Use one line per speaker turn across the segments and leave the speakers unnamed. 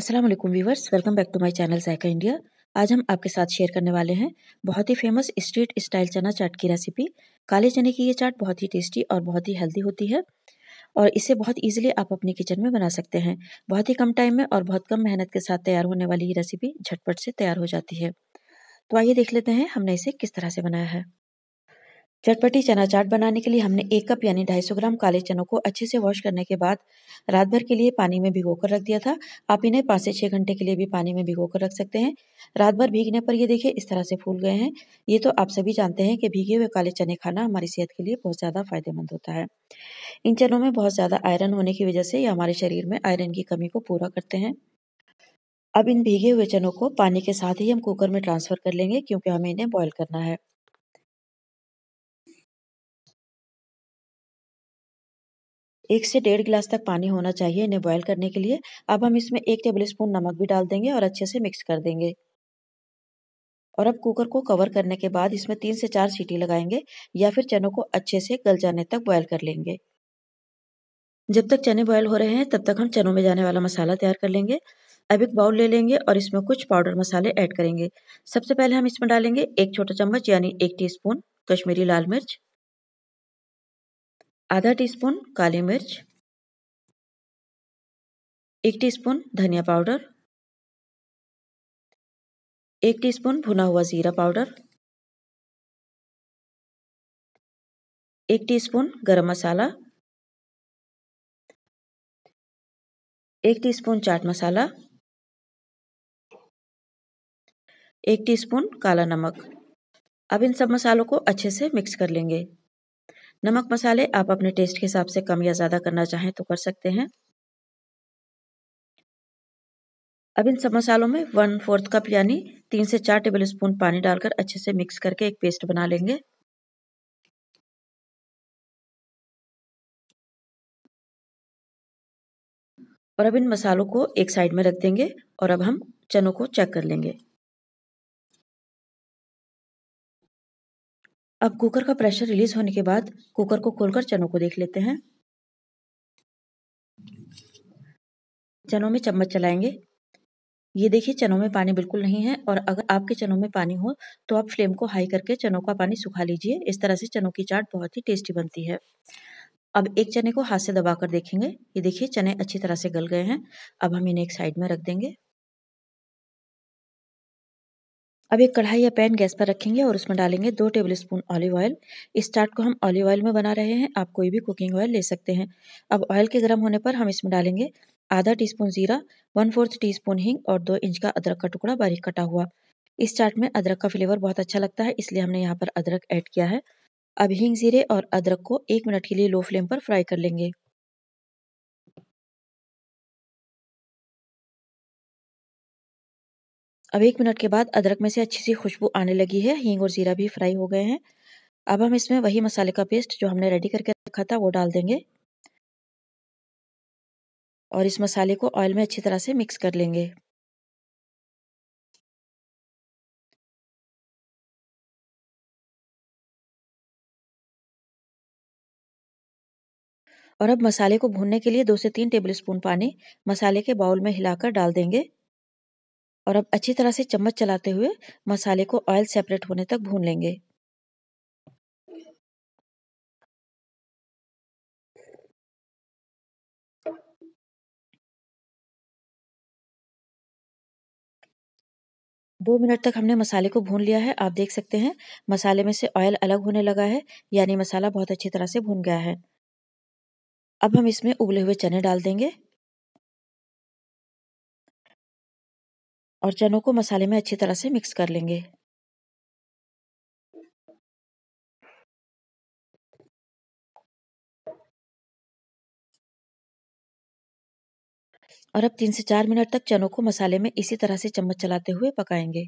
अस्सलाम वालेकुम viewers welcome back to my channel Zaika India आज हम आपके साथ शेयर करने वाले हैं बहुत ही फेमस स्ट्रीट स्टाइल चना चाट की रेसिपी काले चने की ये चाट बहुत ही टेस्टी और बहुत ही हेल्दी होती है और इसे बहुत इजीली आप अपने किचन में बना सकते हैं बहुत ही कम टाइम में और बहुत कम मेहनत के साथ तैयार होने वाली ये रेसिपी झटपट से तैयार हो जाती है तो आइए देख लेते हैं हमने इसे किस तरह से बनाया है चटपटी चना चाट बनाने के लिए हमने एक कप यानी ढाई सौ ग्राम काले चनों को अच्छे से वॉश करने के बाद रात भर के लिए पानी में भिगो कर रख दिया था आप इन्हें पाँच से छः घंटे के लिए भी पानी में भिगो कर रख सकते हैं रात भर भीगने पर ये देखिए इस तरह से फूल गए हैं ये तो आप सभी जानते हैं कि भीगे हुए काले चने खाना हमारी सेहत के लिए बहुत ज़्यादा फायदेमंद होता है इन चनों में बहुत ज़्यादा आयरन होने की वजह से ये हमारे शरीर में आयरन की कमी को पूरा करते हैं अब इन भीगे हुए चनों को पानी के साथ ही हम कुकर में ट्रांसफ़र कर लेंगे क्योंकि हमें इन्हें बॉयल करना है एक से डेढ़ गिलास तक पानी होना चाहिए इन्हें बॉयल करने के लिए अब हम इसमें एक टेबल स्पून नमक भी डाल देंगे और अच्छे से मिक्स कर देंगे और अब कुकर को कवर करने के बाद इसमें तीन से चार सीटी लगाएंगे या फिर चनों को अच्छे से गल जाने तक बॉयल कर लेंगे जब तक चने बॉयल हो रहे हैं तब तक हम चनों में जाने वाला मसाला तैयार कर लेंगे अब एक बाउल ले लेंगे और इसमें कुछ पाउडर मसाले ऐड करेंगे सबसे पहले हम इसमें डालेंगे एक छोटा चम्मच यानी एक टीस्पून कश्मीरी लाल मिर्च आधा टीस्पून काली मिर्च एक टीस्पून
धनिया पाउडर एक टीस्पून भुना हुआ ज़ीरा पाउडर एक टीस्पून गरम मसाला एक टीस्पून चाट
मसाला एक टीस्पून काला नमक अब इन सब मसालों को अच्छे से मिक्स कर लेंगे नमक मसाले आप अपने टेस्ट के हिसाब से कम या ज़्यादा करना चाहें तो कर सकते हैं अब इन सब मसालों में वन फोर्थ कप यानी तीन से चार टेबल स्पून पानी डालकर अच्छे से मिक्स करके एक पेस्ट बना लेंगे
और अब इन मसालों को एक
साइड में रख देंगे और अब हम चनों को चेक कर लेंगे अब कुकर का प्रेशर रिलीज होने के बाद कुकर को खोलकर चनों को देख लेते हैं चनों में चम्मच चलाएंगे ये देखिए चनों में पानी बिल्कुल नहीं है और अगर आपके चनों में पानी हो तो आप फ्लेम को हाई करके चनों का पानी सुखा लीजिए इस तरह से चनों की चाट बहुत ही टेस्टी बनती है अब एक चने को हाथ से दबाकर देखेंगे ये देखिए चने अच्छी तरह से गल गए हैं अब हम इन्हें एक साइड में रख देंगे अब एक कढ़ाई या पैन गैस पर रखेंगे और उसमें डालेंगे दो टेबल स्पून ऑलिव ऑयल इस चाट को हम ऑलिव ऑयल में बना रहे हैं आप कोई भी कुकिंग ऑयल ले सकते हैं अब ऑयल के गर्म होने पर हम इसमें डालेंगे आधा टीस्पून जीरा वन फोर्थ टीस्पून हींग और दो इंच का अदरक का टुकड़ा बारीक कटा हुआ इस चाट में अदरक का फ्लेवर बहुत अच्छा लगता है इसलिए हमने यहाँ पर अदरक ऐड किया है अब हींग जीरे और अदरक को एक मिनट के लिए लो फ्लेम पर फ्राई कर लेंगे अब एक मिनट के बाद अदरक में से अच्छी सी खुशबू आने लगी है हींग और ज़ीरा भी फ्राई हो गए हैं अब हम इसमें वही मसाले का पेस्ट जो हमने रेडी करके रखा था वो डाल देंगे और इस मसाले को ऑयल में अच्छी तरह
से मिक्स कर लेंगे
और अब मसाले को भूनने के लिए दो से तीन टेबलस्पून पानी मसाले के बाउल में हिलाकर डाल देंगे और अब अच्छी तरह से चम्मच चलाते हुए मसाले को ऑयल सेपरेट होने तक भून लेंगे दो मिनट तक हमने मसाले को भून लिया है आप देख सकते हैं मसाले में से ऑयल अलग होने लगा है यानी मसाला बहुत अच्छी तरह से भून गया है अब हम इसमें उबले हुए चने डाल देंगे
और चनों को मसाले में अच्छी तरह से मिक्स कर लेंगे और अब तीन से चार मिनट तक चनों को मसाले में इसी तरह से चम्मच चलाते हुए पकाएंगे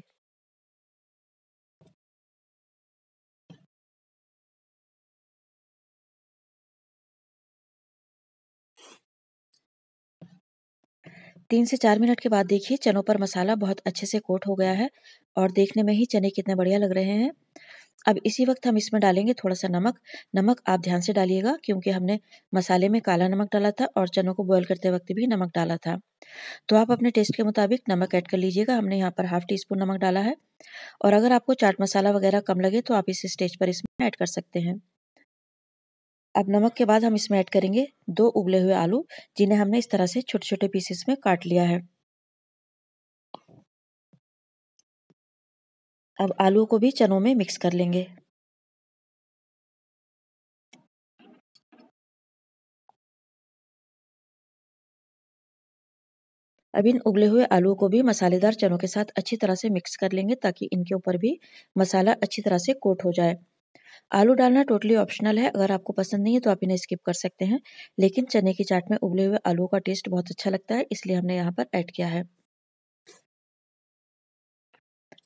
तीन से चार मिनट के बाद देखिए चनों पर मसाला बहुत अच्छे से कोट हो गया है और देखने में ही चने कितने बढ़िया लग रहे हैं अब इसी वक्त हम इसमें डालेंगे थोड़ा सा नमक नमक आप ध्यान से डालिएगा क्योंकि हमने मसाले में काला नमक डाला था और चनों को बॉयल करते वक्त भी नमक डाला था तो आप अपने टेस्ट के मुताबिक नमक ऐड कर लीजिएगा हमने यहाँ पर हाफ टी स्पून नमक डाला है और अगर आपको चाट मसाला वगैरह कम लगे तो आप इस स्टेज पर इसमें ऐड कर सकते हैं अब नमक के बाद हम इसमें ऐड करेंगे दो उबले हुए आलू जिन्हें हमने इस तरह से छोटे छोटे पीसेस में काट लिया है अब आलू
को भी चनों में मिक्स कर लेंगे
अब इन उबले हुए आलू को भी मसालेदार चनों के साथ अच्छी तरह से मिक्स कर लेंगे ताकि इनके ऊपर भी मसाला अच्छी तरह से कोट हो जाए आलू डालना टोटली ऑप्शनल है अगर आपको पसंद नहीं है तो आप इन्हें स्किप कर सकते हैं लेकिन चने की चाट में उबले हुए आलू का टेस्ट बहुत अच्छा लगता है इसलिए हमने यहाँ पर ऐड किया है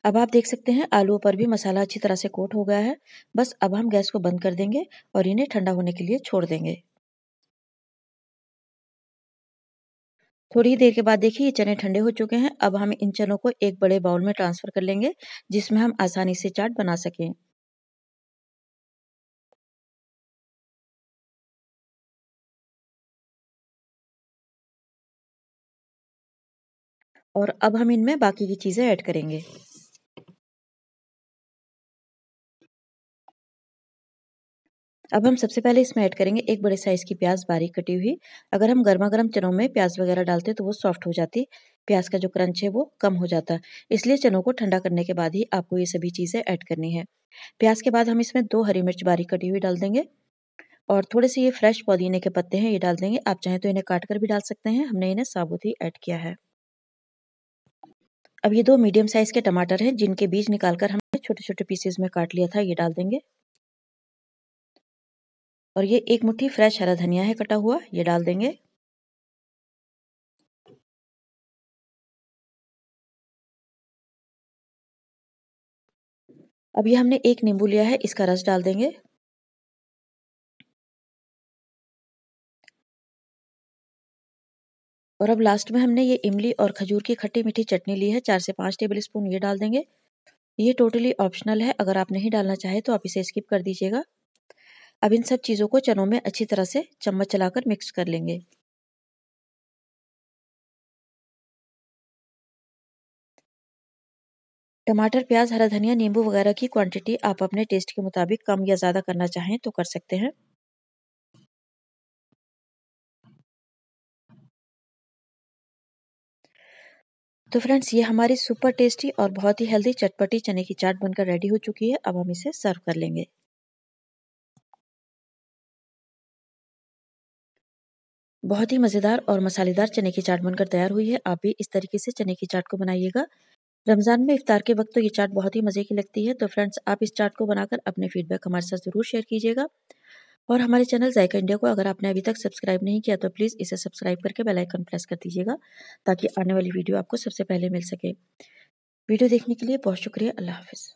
अब आप देख सकते हैं आलू पर भी मसाला अच्छी तरह से कोट हो गया है बस अब हम गैस को बंद कर देंगे और इन्हें ठंडा होने के लिए छोड़ देंगे थोड़ी ही देर के बाद देखिए ये चने ठंडे हो चुके हैं अब हम इन चनों को एक बड़े बाउल में ट्रांसफ़र कर लेंगे जिसमें हम आसानी से चाट बना सकें
और अब हम इनमें बाकी की चीज़ें ऐड करेंगे
अब हम सबसे पहले इसमें ऐड करेंगे एक बड़े साइज़ की प्याज बारीक कटी हुई अगर हम गर्मा गर्म चनों में प्याज वगैरह डालते तो वो सॉफ्ट हो जाती प्याज का जो क्रंच है वो कम हो जाता इसलिए चनों को ठंडा करने के बाद ही आपको ये सभी चीज़ें ऐड करनी है प्याज के बाद हम इसमें दो हरी मिर्च बारीक कटी हुई डाल देंगे और थोड़े से ये फ्रेश पुदीने के पत्ते हैं ये डाल देंगे आप चाहें तो इन्हें काट कर भी डाल सकते हैं हमने इन्हें साबुत ही ऐड किया है अब ये दो मीडियम साइज के टमाटर हैं जिनके बीज निकालकर हमने छोटे छोटे पीसेस में काट लिया था ये डाल देंगे और ये एक मुट्ठी फ्रेश हरा धनिया है कटा हुआ ये डाल देंगे
अब ये हमने एक नींबू लिया है इसका रस डाल देंगे
और अब लास्ट में हमने ये इमली और खजूर की खट्टी मीठी चटनी ली है चार से पाँच टेबल स्पून ये डाल देंगे ये टोटली ऑप्शनल है अगर आप नहीं डालना चाहे तो आप इसे स्किप कर दीजिएगा अब इन सब चीज़ों को चनों में अच्छी तरह से चम्मच चलाकर मिक्स कर लेंगे टमाटर प्याज हरा धनिया नींबू वगैरह की क्वांटिटी आप अपने टेस्ट के मुताबिक कम या ज़्यादा करना चाहें तो कर सकते हैं तो फ्रेंड्स ये हमारी सुपर टेस्टी और बहुत ही हेल्दी चटपटी चने की चाट बनकर रेडी हो चुकी है अब हम इसे सर्व कर लेंगे बहुत ही मज़ेदार और मसालेदार चने की चाट बनकर तैयार हुई है आप भी इस तरीके से चने की चाट को बनाइएगा रमज़ान में इफ्तार के वक्त तो ये चाट बहुत ही मज़े की लगती है तो फ्रेंड्स आप इस चाट को बनाकर अपने फीडबैक हमारे साथ ज़रूर शेयर कीजिएगा और हमारे चैनल जायका इंडिया को अगर आपने अभी तक सब्सक्राइब नहीं किया तो प्लीज़ इसे सब्सक्राइब करके बेल आइकन प्रेस कर दीजिएगा ताकि आने वाली वीडियो आपको सबसे पहले मिल सके वीडियो देखने के लिए बहुत शुक्रिया अल्लाह हाफिज़